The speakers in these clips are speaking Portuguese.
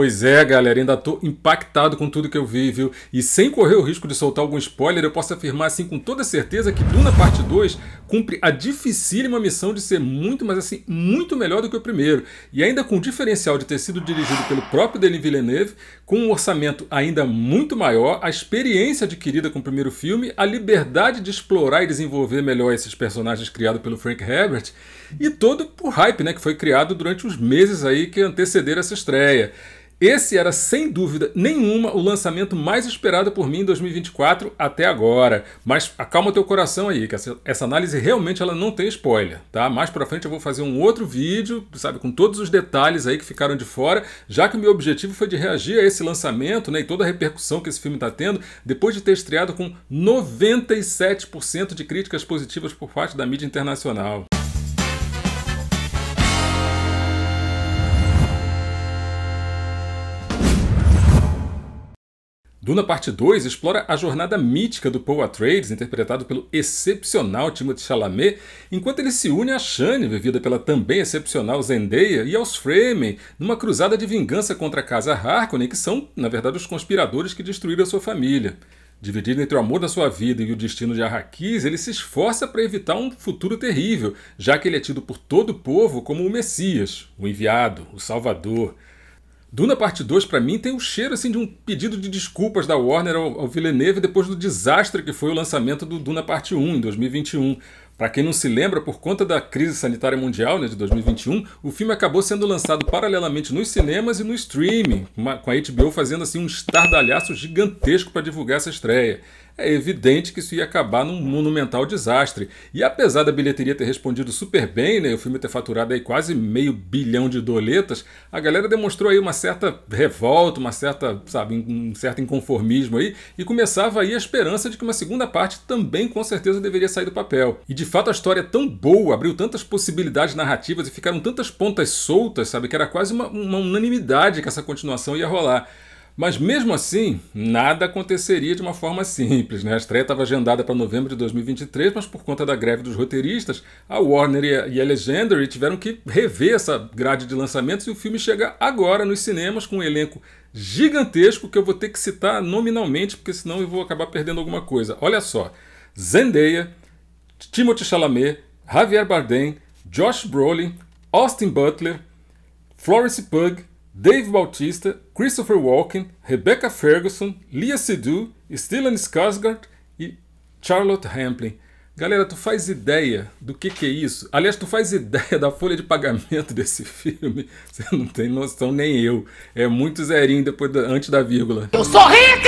Pois é, galera, ainda tô impactado com tudo que eu vi, viu? E sem correr o risco de soltar algum spoiler, eu posso afirmar assim com toda certeza que Duna Parte 2 cumpre a dificílima missão de ser muito, mas assim, muito melhor do que o primeiro. E ainda com o diferencial de ter sido dirigido pelo próprio Denis Villeneuve, com um orçamento ainda muito maior, a experiência adquirida com o primeiro filme, a liberdade de explorar e desenvolver melhor esses personagens criados pelo Frank Herbert, e todo o hype né, que foi criado durante os meses aí que antecederam essa estreia. Esse era, sem dúvida nenhuma, o lançamento mais esperado por mim em 2024 até agora. Mas acalma teu coração aí, que essa, essa análise realmente ela não tem spoiler, tá? Mais para frente eu vou fazer um outro vídeo, sabe, com todos os detalhes aí que ficaram de fora, já que o meu objetivo foi de reagir a esse lançamento, né, e toda a repercussão que esse filme está tendo, depois de ter estreado com 97% de críticas positivas por parte da mídia internacional. Duna Parte 2 explora a jornada mítica do Paul Atreides, interpretado pelo excepcional Timothée Chalamet, enquanto ele se une a Shane, vivida pela também excepcional Zendaya, e aos Fremen, numa cruzada de vingança contra a Casa Harkonnen, que são, na verdade, os conspiradores que destruíram sua família. Dividido entre o amor da sua vida e o destino de Arrakis, ele se esforça para evitar um futuro terrível, já que ele é tido por todo o povo como o Messias, o enviado, o salvador. Duna Parte 2, para mim, tem o um cheiro assim, de um pedido de desculpas da Warner ao, ao Villeneuve depois do desastre que foi o lançamento do Duna Parte 1 em 2021. Para quem não se lembra, por conta da crise sanitária mundial né, de 2021, o filme acabou sendo lançado paralelamente nos cinemas e no streaming, com a HBO fazendo assim um estardalhaço gigantesco para divulgar essa estreia é evidente que isso ia acabar num monumental desastre. E apesar da bilheteria ter respondido super bem, né, o filme ter faturado aí quase meio bilhão de doletas, a galera demonstrou aí uma certa revolta, uma certa, sabe, um certo inconformismo aí, e começava aí a esperança de que uma segunda parte também com certeza deveria sair do papel. E de fato a história é tão boa, abriu tantas possibilidades narrativas e ficaram tantas pontas soltas, sabe, que era quase uma, uma unanimidade que essa continuação ia rolar. Mas mesmo assim, nada aconteceria de uma forma simples. Né? A estreia estava agendada para novembro de 2023, mas por conta da greve dos roteiristas, a Warner e a, Legendary tiveram que rever essa grade de lançamentos e o filme chega agora nos cinemas com um elenco gigantesco que eu vou ter que citar nominalmente, porque senão eu vou acabar perdendo alguma coisa. Olha só: Zendaya, Timothée Chalamet, Javier Bardem, Josh Brolin, Austin Butler, Florence Pugh, Dave Bautista, Christopher Walken, Rebecca Ferguson, Lia Seydoux, Stellan Skarsgård e Charlotte Hamplin. Galera, tu faz ideia do que, que é isso? Aliás, tu faz ideia da folha de pagamento desse filme? Você não tem noção, nem eu. É muito zerinho depois da, antes da vírgula. Eu sou rica!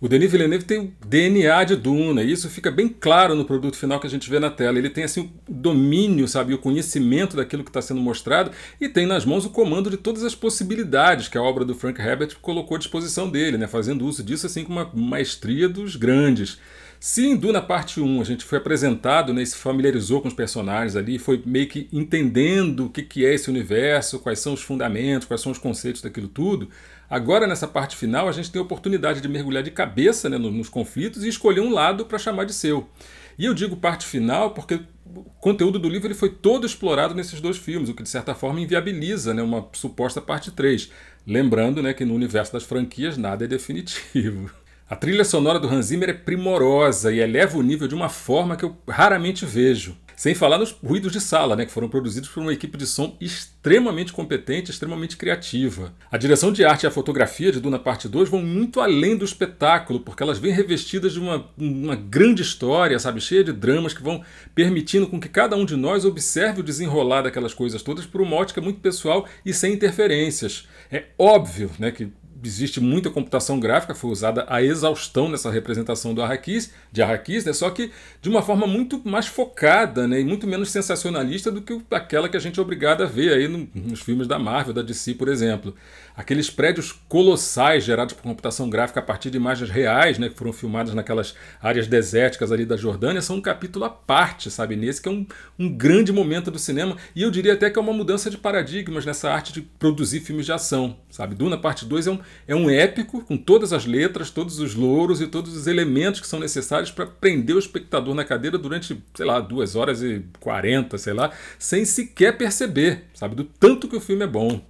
O Denis Villeneuve tem o DNA de Duna, e isso fica bem claro no produto final que a gente vê na tela. Ele tem assim o domínio, sabe, o conhecimento daquilo que está sendo mostrado e tem nas mãos o comando de todas as possibilidades que a obra do Frank Herbert colocou à disposição dele, né, fazendo uso disso assim com uma maestria dos grandes. Se em Duna parte 1 a gente foi apresentado, né, se familiarizou com os personagens ali, foi meio que entendendo o que, que é esse universo, quais são os fundamentos, quais são os conceitos daquilo tudo, Agora, nessa parte final, a gente tem a oportunidade de mergulhar de cabeça né, nos, nos conflitos e escolher um lado para chamar de seu. E eu digo parte final porque o conteúdo do livro ele foi todo explorado nesses dois filmes, o que de certa forma inviabiliza né, uma suposta parte 3. Lembrando né, que no universo das franquias nada é definitivo. A trilha sonora do Hans Zimmer é primorosa e eleva o nível de uma forma que eu raramente vejo. Sem falar nos ruídos de sala, né, que foram produzidos por uma equipe de som extremamente competente, extremamente criativa. A direção de arte e a fotografia de Duna Parte 2 vão muito além do espetáculo, porque elas vêm revestidas de uma, uma grande história, sabe, cheia de dramas que vão permitindo com que cada um de nós observe o desenrolar daquelas coisas todas por uma ótica muito pessoal e sem interferências. É óbvio, né, que existe muita computação gráfica, foi usada a exaustão nessa representação do Arrakis, de né? só que de uma forma muito mais focada né, e muito menos sensacionalista do que aquela que a gente é obrigado a ver aí no, nos filmes da Marvel, da DC, por exemplo. Aqueles prédios colossais gerados por computação gráfica a partir de imagens reais, né, que foram filmadas naquelas áreas desérticas ali da Jordânia, são um capítulo à parte, sabe? Nesse que é um, um grande momento do cinema e eu diria até que é uma mudança de paradigmas nessa arte de produzir filmes de ação, sabe? Duna Parte 2 é um, é um épico com todas as letras, todos os louros e todos os elementos que são necessários para prender o espectador na cadeira durante, sei lá, duas horas e quarenta, sei lá, sem sequer perceber, sabe, do tanto que o filme é bom.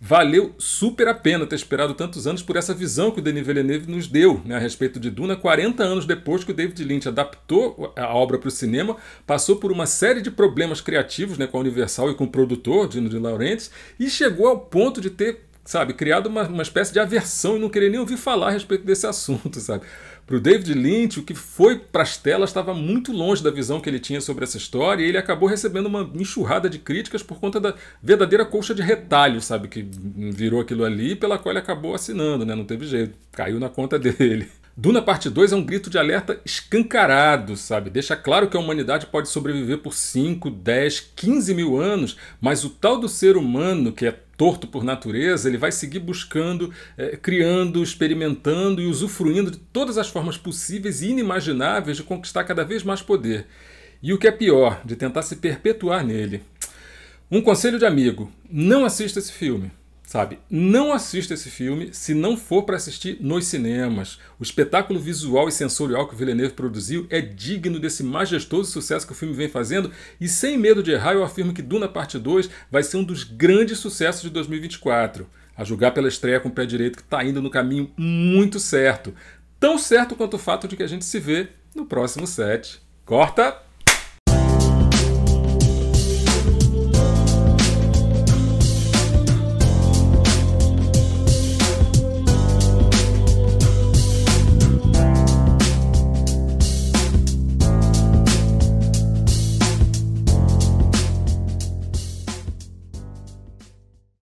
Valeu super a pena ter esperado tantos anos por essa visão que o Denis Villeneuve nos deu né, a respeito de Duna 40 anos depois que o David Lynch adaptou a obra para o cinema, passou por uma série de problemas criativos né, com a Universal e com o produtor, Dino de Laurentiis, e chegou ao ponto de ter sabe, criado uma, uma espécie de aversão e não querer nem ouvir falar a respeito desse assunto, sabe? Para o David Lynch, o que foi para as telas estava muito longe da visão que ele tinha sobre essa história e ele acabou recebendo uma enxurrada de críticas por conta da verdadeira colcha de retalho, sabe? Que virou aquilo ali pela qual ele acabou assinando, né? Não teve jeito, caiu na conta dele. Duna Parte 2 é um grito de alerta escancarado, sabe? Deixa claro que a humanidade pode sobreviver por 5, 10, 15 mil anos, mas o tal do ser humano, que é torto por natureza, ele vai seguir buscando, é, criando, experimentando e usufruindo de todas as formas possíveis e inimagináveis de conquistar cada vez mais poder. E o que é pior, de tentar se perpetuar nele. Um conselho de amigo: não assista esse filme. Sabe, não assista esse filme se não for para assistir nos cinemas. O espetáculo visual e sensorial que o Villeneuve produziu é digno desse majestoso sucesso que o filme vem fazendo e sem medo de errar eu afirmo que Duna Parte 2 vai ser um dos grandes sucessos de 2024. A julgar pela estreia com o pé direito que está indo no caminho muito certo. Tão certo quanto o fato de que a gente se vê no próximo set. Corta!